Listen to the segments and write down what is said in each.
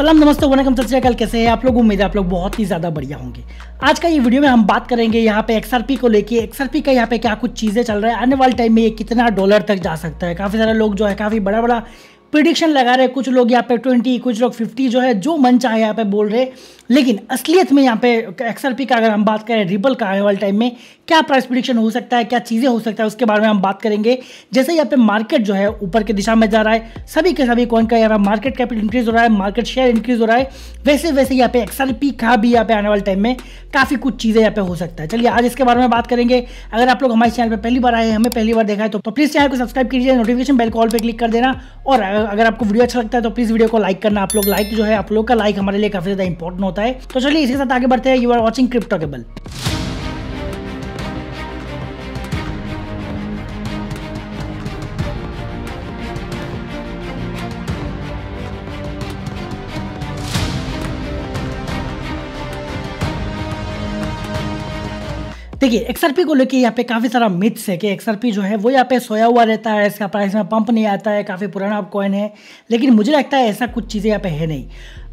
सलाम नमस्ते वनकम सत श्रीकाल कैसे हैं आप लोग उम्मीद है आप लोग बहुत ही ज़्यादा बढ़िया होंगे आज का ये वीडियो में हम बात करेंगे यहाँ पे एक्सआरपी को लेके एक्सआरपी का यहाँ पे क्या कुछ चीज़ें चल रहा है आने वाले टाइम में ये कितना डॉलर तक जा सकता है काफ़ी सारे लोग जो है काफ़ी बड़ा बड़ा प्रिडिक्शन लगा रहे हैं कुछ लोग यहाँ पे ट्वेंटी कुछ लोग फिफ्टी जो है जो मन चाहे यहाँ पे बोल रहे लेकिन असलियत में यहाँ पे एक्सआरपी का अगर हम बात करें रिबल का आने वाले टाइम में क्या प्राइस प्रिडिक्शन हो सकता है क्या चीज़ें हो सकता है उसके बारे में हम बात करेंगे जैसे यहाँ पे मार्केट जो है ऊपर की दिशा में जा रहा है सभी के सभी कौन का यहाँ मार्केट कैपिटल इंक्रीज हो रहा है मार्केट शेयर इंक्रीज हो रहा है वैसे वैसे यहाँ पे एक्सआरपी का भी यहाँ पे आने वाले टाइम में काफ़ी कुछ चीज़ें यहाँ पे हो सकता है चलिए आज इसके बारे में बात करेंगे अगर आप लोग हमारे चैनल पर पहली बार आए हमें पहली बार देखा है तो, तो प्लीज़ चैनल को सब्सक्राइब कीजिए नोटिफिकेशन बेल कॉल पर क्लिक कर देना और अगर आपको वीडियो अच्छा लगता है तो प्लीज़ वीडियो को लाइक करना आप लोग लाइक जो है आप लोग का लाइक हमारे लिए काफ़ी ज़्यादा इंपॉर्टेंट होता है होता है तो चलिए इसके साथ आगे बढ़ते हैं you are watching crypto cable देखिए एक्सआरपी को लेके यहाँ पे काफ़ी सारा मिथ्स है कि एक्सआरपी जो है वो यहाँ पे सोया हुआ रहता है इसका प्राइस में पंप नहीं आता है काफ़ी पुराना कॉइन है लेकिन मुझे लगता है ऐसा कुछ चीज़ें यहाँ पे है नहीं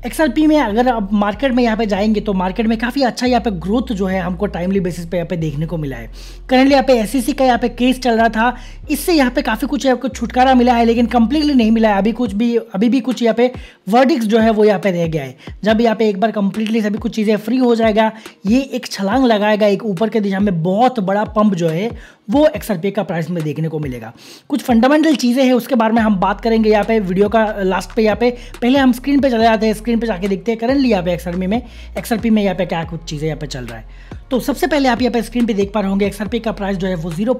एक्सआरपी में अगर आप मार्केट में यहाँ पे जाएंगे तो मार्केट में काफ़ी अच्छा यहाँ पे ग्रोथ जो है हमको टाइमली बेसिस पे यहाँ पे देखने को मिला है करेंटली यहाँ पे एस e का यहाँ पे केस चल रहा था इससे यहाँ पे काफ़ी कुछ आपको छुटकारा मिला है लेकिन कम्प्लीटली नहीं मिला है अभी कुछ भी अभी भी कुछ यहाँ पे वर्डिक्स जो है वो यहाँ पे रह गया है जब यहाँ पे एक बार कम्प्लीटली सभी कुछ चीज़ें फ्री हो जाएगा ये एक छलांग लगाएगा एक ऊपर के दिशा में बहुत बड़ा पंप जो है वो एक्सल का प्राइस में देखने को मिलेगा कुछ फंडामेंटल चीज़ें हैं उसके बारे में हम बात करेंगे यहाँ पे वीडियो का लास्ट पे यहाँ पे पहले हम स्क्रीन पे चले जाते हैं स्क्रीन पे जाके देखते हैं करंटली यहाँ पे एक्सल में एक्सल में यहाँ पे क्या कुछ चीज़ें यहाँ पे चल रहा है तो सबसे पहले आप यहाँ पे स्क्रीन पे देख पा रहे होंगे एक्सआरपी का प्राइस जो है वो जीरो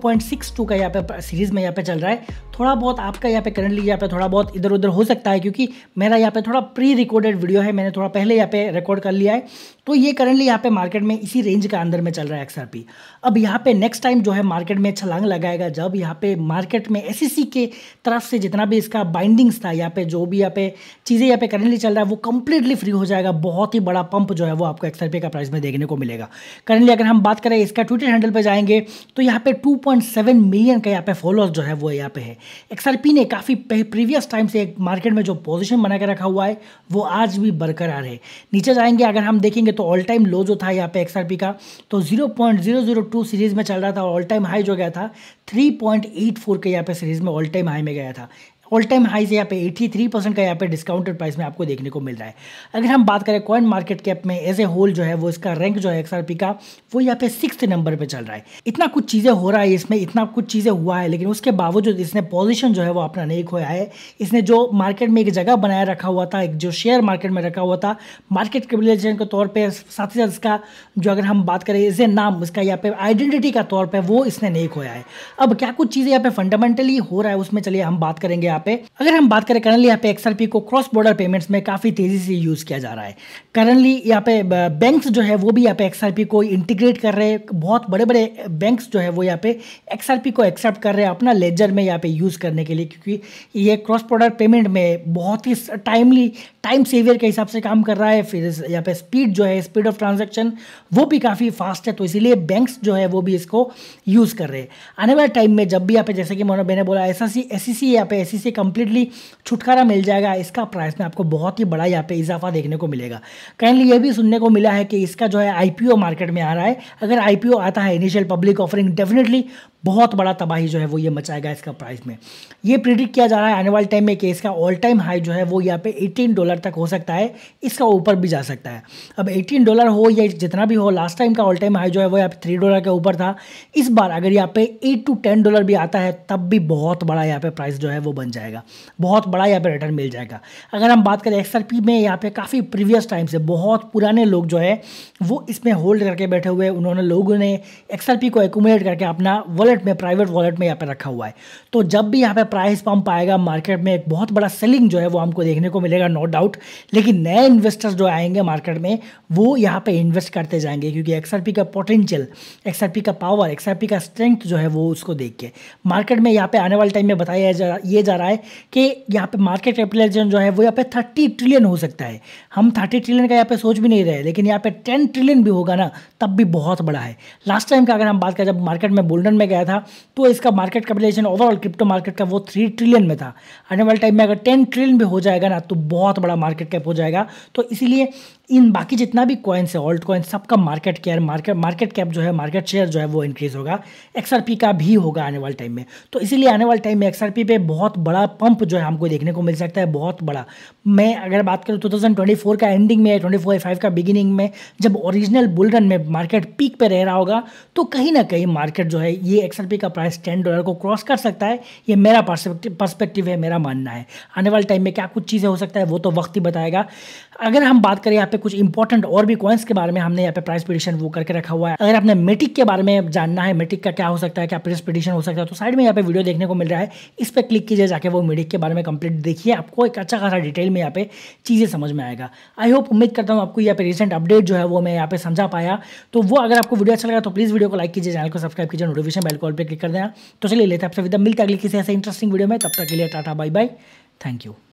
का यहाँ पे सीरीज में यहाँ पे चल रहा है थोड़ा बहुत आपका यहाँ पे करंटली यहाँ पे थोड़ा बहुत इधर उधर हो सकता है क्योंकि मेरा यहाँ पे थोड़ा प्री रिकॉर्डेड वीडियो है मैंने थोड़ा पहले यहाँ पे रिकॉर्ड कर लिया है तो ये करंटली यहाँ पे मार्केट में इसी रेंज के अंदर में चल रहा है एक्सआरपी अब यहाँ पे नेक्स्ट टाइम जो है मार्केट में छलांग अच्छा लगाएगा जब यहाँ पे मार्केट में एस के तरफ से जितना भी इसका बाइंडिंग्स था यहाँ पे जो भी यहाँ पे चीज़ें यहाँ पे करंटली चल रहा है वो कंप्लीटली फ्री हो जाएगा बहुत ही बड़ा पंप जो है वो आपको एक्सआरपी का प्राइस में देखने को मिलेगा करंटली अगर हम बात करें इसका ट्विटर हैंडल पर जाएंगे तो यहाँ पे टू मिलियन का यहाँ पे फॉलोअर्स जो है वो यहाँ पे है एक्स ने काफ़ी प्रीवियस टाइम से मार्केट में जो पोजिशन बना के रखा हुआ है वो आज भी बरकरार है नीचे जाएंगे अगर हम देखेंगे तो ऑल टाइम लो जो था यहाँ पे एक्सआरपी का तो 0.002 सीरीज़ में चल रहा था ऑल टाइम हाई जो गया था 3.84 के यहाँ पे सीरीज़ में ऑल टाइम हाई में गया था ऑल टाइम हाइज यहाँ पे 83 परसेंट का यहाँ पे डिस्काउंटेड प्राइस में आपको देखने को मिल रहा है अगर हम बात करें कॉइन मार्केट कैप में एज ए होल जो है वो इसका रैंक जो है एक्सआरपी का वो यहाँ पे सिक्स नंबर पे चल रहा है इतना कुछ चीज़ें हो रहा है इसमें इतना कुछ चीज़ें हुआ है लेकिन उसके बावजूद इसने पोजिशन जो है वो अपना नहीं खोया है इसने जो मार्केट में एक जगह बनाया रखा हुआ था एक जो शेयर मार्केट में रखा हुआ था मार्केट कैपिटलाइजेशन के तौर पर साथ ही साथ इसका जो अगर हम बात करें एज ए नाम इसका यहाँ पे आइडेंटिटी का तौर पर वो इसने नहीं खोया है अब क्या कुछ चीज़ें यहाँ पे फंडामेंटली हो रहा है उसमें चलिए हम बात करेंगे यहाँ पे अगर हम बात करें करंटली यहाँ पे एक्सआरपी को क्रॉस बॉर्डर पेमेंट्स में काफ़ी तेज़ी से यूज़ किया जा रहा है करंटली यहाँ पे बैंक्स जो है वो भी यहाँ पे एक्सआरपी को इंटीग्रेट कर रहे हैं बहुत बड़े बड़े बैंक्स जो है वो यहाँ पे एक्सआरपी को एक्सेप्ट कर रहे हैं अपना लेजर में यहाँ पे यूज़ करने के लिए क्योंकि ये क्रॉस बॉर्डर पेमेंट में बहुत ही टाइमली टाइम सेवियर के हिसाब से काम कर रहा है फिर यहाँ पे स्पीड जो है स्पीड ऑफ ट्रांजेक्शन वो भी काफ़ी फास्ट है तो इसीलिए बैंक्स जो है वो भी इसको यूज़ कर रहे हैं आने वाले टाइम में जब भी यहाँ पे जैसे कि मैंने मैंने बोला एस सी एस सी सी यहाँ पे एस सी सी कंप्लीटली छुटकारा मिल जाएगा इसका प्राइस में आपको बहुत ही बड़ा यहाँ पे इजाफा देखने को मिलेगा कैंडली ये भी सुनने को मिला है कि इसका जो है आई मार्केट में आ रहा है अगर आई आता है इनिशियल पब्लिक ऑफरिंग डेफिनेटली बहुत बड़ा तबाही जो है वो ये मचाएगा इसका प्राइस में ये प्रिडिक्ट किया जा रहा है आने वाले टाइम में कि इसका ऑल टाइम हाई जो है वो यहाँ पे 18 डॉलर तक हो सकता है इसका ऊपर भी जा सकता है अब 18 डॉलर हो या जितना भी हो लास्ट टाइम का ऑल टाइम हाई जो है वो यहाँ पे थ्री डॉलर के ऊपर था इस बार अगर यहाँ पे एट टू टेन डॉलर भी आता है तब भी बहुत बड़ा यहाँ पर प्राइस जो है वो बन जाएगा बहुत बड़ा यहाँ पर रिटर्न मिल जाएगा अगर हम बात करें एक्स में यहाँ पर काफ़ी प्रीवियस टाइम से बहुत पुराने लोग जो है वो इसमें होल्ड करके बैठे हुए उन्होंने लोगों ने एक्स को एकोमोडेट करके अपना वॉलेट में प्राइवेट वॉलेट में यहाँ पे रखा हुआ है तो जब भी यहाँ पे प्राइस पंप आएगा मार्केट में एक बहुत बड़ा सेलिंग जो है वो हमको देखने को मिलेगा नो डाउट लेकिन नए इन्वेस्टर्स जो आएंगे मार्केट में वो यहाँ पे इन्वेस्ट करते जाएंगे क्योंकि एक्सआरपी का पोटेंशियल एक्सआरपी का पावर एक्सआरपी का स्ट्रेंथ जो है वो उसको देख के मार्केट में यहाँ पे आने वाले टाइम में बताया जा ये जा रहा है कि यहाँ पे मार्केट कैपिटलाइजेशन जो है वो यहाँ पे थर्टी ट्रिलियन हो सकता है हम थर्टी ट्रिलियन का यहाँ पे सोच भी नहीं रहे लेकिन यहाँ पे टेन ट्रिलियन भी होगा ना तब भी बहुत बड़ा है लास्ट टाइम का अगर हम बात करें जब मार्केट में गोल्डन में गया था तो इसका market capitalization overall crypto market का वो थ्री ट्रिलियन में था आने वाले टाइम में अगर टेन ट्रिलियन भी हो जाएगा ना तो बहुत बड़ा मार्केट कैप हो जाएगा तो इसीलिए इन बाकी जितना भी कॉइन्स है ऑल्ट कॉइन सबका market care market market cap जो है मार्केट शेयर जो है वो इंक्रीज होगा एक्सआरपी का भी होगा आने वाले टाइम में तो इसीलिए आने वाले टाइम में एक्सआरपी पे बहुत बड़ा पंप जो है हमको देखने को मिल सकता है बहुत बड़ा मैं अगर बात करूँ टू थाउजेंड ट्वेंटी फोर का एंडिंग में ट्वेंटी फोर फाइव का बिगिनिंग में जब ओरिजिनल बुलरन में मार्केट पीक पर रह रहा होगा तो कहीं ना कहीं मार्केट जो है ये एक्सआरपी का प्राइस टेन डॉलर को क्रॉस कर सकता है ये मेरा पर्सपेक्टिव है मेरा मानना है आने वाले टाइम में क्या कुछ चीज़ें हो सकता है वो तो वक्त ही बताएगा अगर हम बात करें यहाँ पे पे कुछ इंपॉर्टेंट और भी कॉइन्स के बारे में हमने यहाँ पे प्राइस प्रिडिक्शन वो करके रखा हुआ है अगर आपने मेटिक के बारे में जानना है मेटिक का क्या हो सकता है क्या प्राइस प्रिडिक्शन हो सकता है तो साइड में यहाँ पे वीडियो देखने को मिल रहा है इस पर क्लिक कीजिए जाके वो मेटिक के बारे में कंप्लीट देखिए आपको एक अच्छा खासा डिटेल में यहाँ पे चीज़ें समझ में आएगा आई होप उम्मीद करता हूँ आपको यहाँ पे रिसेंट अपडेट जो है वो मैं यहाँ पे समझा पाया तो वो अगर आपको वीडियो अच्छा लगा तो प्लीज़ वीडियो को लाइक कीजिए चैनल को सब्सक्राइब कीजिए नोटिफिकेशन बेल कॉल पर क्लिक कर देना तो चलिए लेते हैं आपसे विदा मिलते अगले किसी ऐसे इंटरेस्टिंग वीडियो में तब तक के लिए टाटा बाय बाय थैंक यू